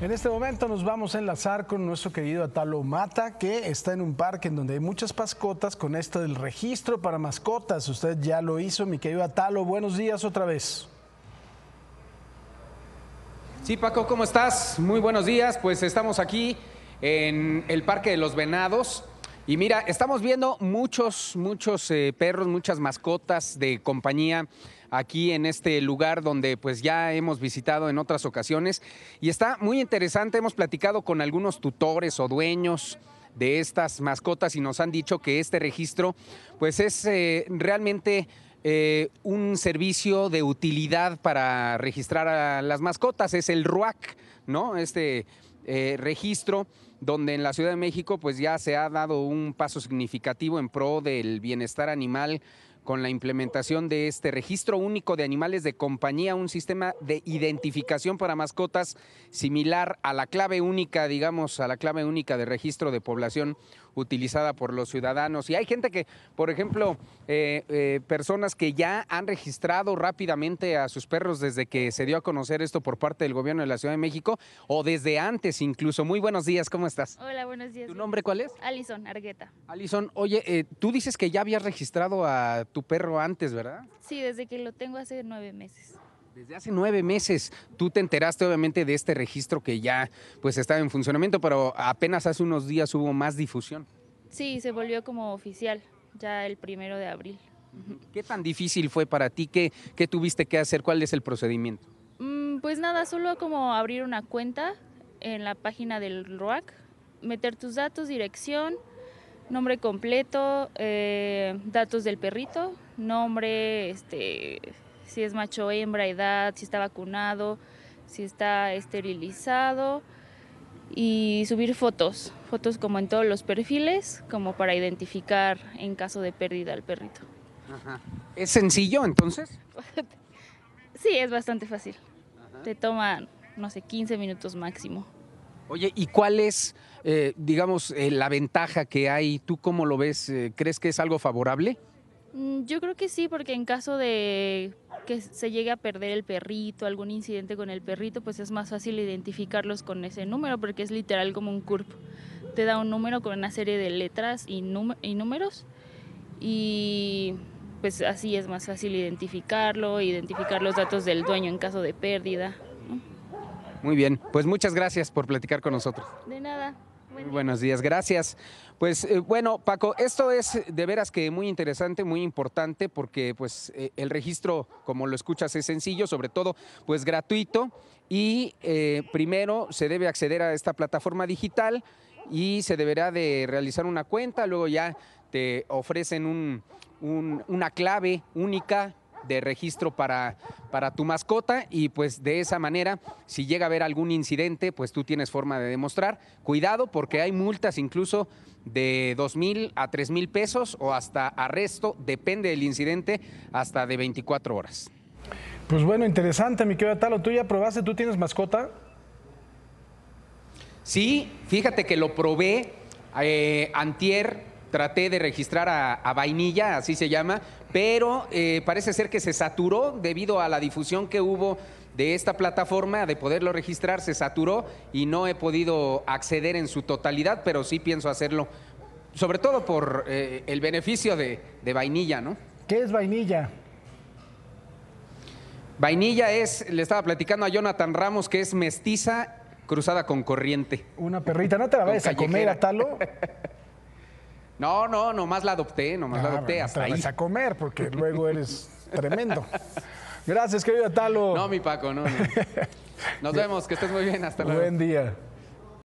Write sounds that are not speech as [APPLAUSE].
En este momento nos vamos a enlazar con nuestro querido Atalo Mata, que está en un parque en donde hay muchas mascotas con esto del registro para mascotas. Usted ya lo hizo, mi querido Atalo. Buenos días otra vez. Sí, Paco, ¿cómo estás? Muy buenos días. Pues estamos aquí en el Parque de los Venados. Y mira, estamos viendo muchos, muchos eh, perros, muchas mascotas de compañía aquí en este lugar donde pues ya hemos visitado en otras ocasiones y está muy interesante, hemos platicado con algunos tutores o dueños de estas mascotas y nos han dicho que este registro pues es eh, realmente eh, un servicio de utilidad para registrar a las mascotas, es el RUAC, ¿no? Este eh, registro donde en la Ciudad de México pues ya se ha dado un paso significativo en pro del bienestar animal con la implementación de este registro único de animales de compañía, un sistema de identificación para mascotas similar a la clave única, digamos, a la clave única de registro de población utilizada por los ciudadanos. Y hay gente que, por ejemplo, eh, eh, personas que ya han registrado rápidamente a sus perros desde que se dio a conocer esto por parte del gobierno de la Ciudad de México o desde antes incluso. Muy buenos días, ¿cómo estás? Hola, buenos días. ¿Tu nombre cuál es? Alison Argueta. Alison, oye, eh, tú dices que ya habías registrado a tu perro antes, ¿verdad? Sí, desde que lo tengo hace nueve meses. Desde hace nueve meses tú te enteraste obviamente de este registro que ya pues estaba en funcionamiento, pero apenas hace unos días hubo más difusión. Sí, se volvió como oficial ya el primero de abril. ¿Qué tan difícil fue para ti? que que tuviste que hacer? ¿Cuál es el procedimiento? Mm, pues nada, solo como abrir una cuenta en la página del ROAC, meter tus datos, dirección, nombre completo, eh, datos del perrito, nombre, este, si es macho, o hembra, edad, si está vacunado, si está esterilizado y subir fotos, fotos como en todos los perfiles, como para identificar en caso de pérdida al perrito. ¿Es sencillo entonces? [LAUGHS] sí, es bastante fácil. Te toman, no sé, 15 minutos máximo. Oye, ¿y cuál es, eh, digamos, eh, la ventaja que hay? ¿Tú cómo lo ves? Eh, ¿Crees que es algo favorable? Mm, yo creo que sí, porque en caso de que se llegue a perder el perrito, algún incidente con el perrito, pues es más fácil identificarlos con ese número, porque es literal como un CURP. Te da un número con una serie de letras y números, y pues así es más fácil identificarlo, identificar los datos del dueño en caso de pérdida. Muy bien, pues muchas gracias por platicar con nosotros. De nada. Muy buenos días, gracias. Pues eh, bueno, Paco, esto es de veras que muy interesante, muy importante, porque pues eh, el registro, como lo escuchas, es sencillo, sobre todo, pues gratuito. Y eh, primero se debe acceder a esta plataforma digital y se deberá de realizar una cuenta, luego ya te ofrecen una clave única de registro para, para tu mascota y pues de esa manera, si llega a haber algún incidente, pues tú tienes forma de demostrar. Cuidado porque hay multas incluso de 2 mil a 3 mil pesos o hasta arresto, depende del incidente, hasta de 24 horas. Pues bueno, interesante, mi querido Talo. ¿Tú ya probaste? ¿Tú tienes mascota? Sí, fíjate que lo probé eh, antier traté de registrar a, Vainilla, así se llama, pero eh, parece ser que se saturó debido a la difusión que hubo de esta plataforma, de poderlo registrar, se saturó y no he podido acceder en su totalidad, pero sí pienso hacerlo, sobre todo por eh, el beneficio de, Vainilla, ¿no? ¿Qué es Vainilla? Vainilla es, le estaba platicando a Jonathan Ramos, que es mestiza cruzada con corriente. Una perrita, no te la vayas a comer, talo [LAUGHS] No, no, nomás la adopté, nomás la ah, adopté. hasta ahí. a comer porque luego eres tremendo. Gracias, querido Talo. No, mi Paco, no. Nos [LAUGHS] vemos, que estés muy bien, hasta luego. Buen día.